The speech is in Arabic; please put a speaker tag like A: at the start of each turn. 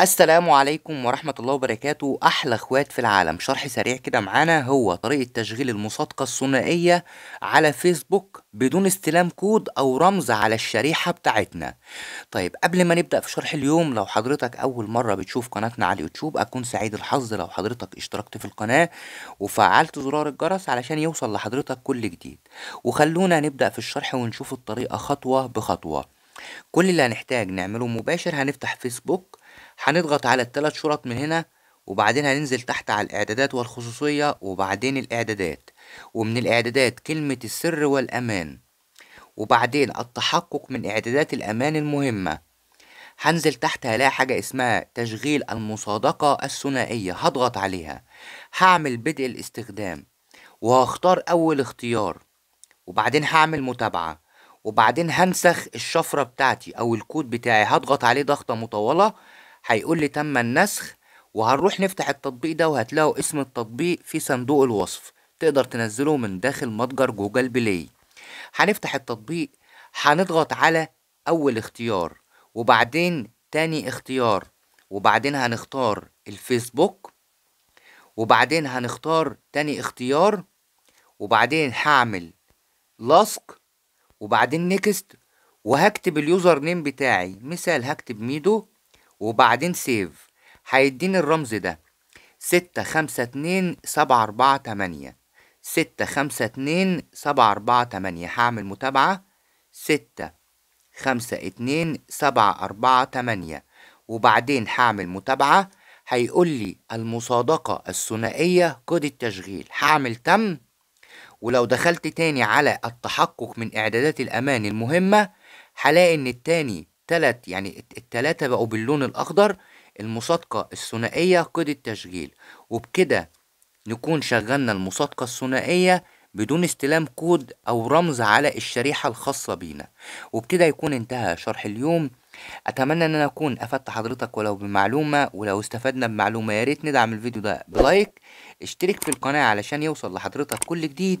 A: السلام عليكم ورحمة الله وبركاته أحلى أخوات في العالم شرح سريع كده معانا هو طريقة تشغيل المصادقة الثنائية على فيسبوك بدون استلام كود أو رمز على الشريحة بتاعتنا طيب قبل ما نبدأ في شرح اليوم لو حضرتك أول مرة بتشوف قناتنا على اليوتيوب أكون سعيد الحظ لو حضرتك اشتركت في القناة وفعلت زرار الجرس علشان يوصل لحضرتك كل جديد وخلونا نبدأ في الشرح ونشوف الطريقة خطوة بخطوة كل اللي هنحتاج نعمله مباشر هنفتح فيسبوك هنضغط على الثلاث شرط من هنا وبعدين هننزل تحت على الاعدادات والخصوصية وبعدين الاعدادات ومن الاعدادات كلمة السر والامان وبعدين التحقق من اعدادات الامان المهمة هنزل تحت هلاقي حاجة اسمها تشغيل المصادقة الثنائية هضغط عليها هعمل بدء الاستخدام وهختار اول اختيار وبعدين هعمل متابعة وبعدين هنسخ الشفرة بتاعتي أو الكود بتاعي هضغط عليه ضغطة مطولة هيقول لي تم النسخ وهنروح نفتح التطبيق ده وهتلاقوا اسم التطبيق في صندوق الوصف تقدر تنزله من داخل متجر جوجل بلاي هنفتح التطبيق هنضغط على أول اختيار وبعدين تاني اختيار وبعدين هنختار الفيسبوك وبعدين هنختار تاني اختيار وبعدين هعمل لصق وبعدين نيكست وهكتب اليوزر نيم بتاعي مثال هكتب ميدو وبعدين سيف هيديني الرمز ده ستة خمسة اتنين سبعة أربعة تمانية ستة خمسة اتنين سبعة أربعة تمانية هعمل متابعة ستة خمسة اتنين سبعة أربعة تمانية وبعدين هعمل متابعة هيقول لي المصادقة الثنائية كود التشغيل هعمل تم ولو دخلت تاني على التحقق من إعدادات الأمان المهمة هلاقي إن التاني تلت يعني التلاتة بقوا باللون الأخضر المصادقة الثنائية قيد التشغيل وبكده نكون شغلنا المصادقة الثنائية بدون استلام كود أو رمز على الشريحة الخاصة بينا وبكده يكون انتهى شرح اليوم أتمنى إن أنا أكون أفدت حضرتك ولو بمعلومة ولو استفدنا بمعلومة يا ريت ندعم الفيديو ده بلايك اشترك في القناة علشان يوصل لحضرتك كل جديد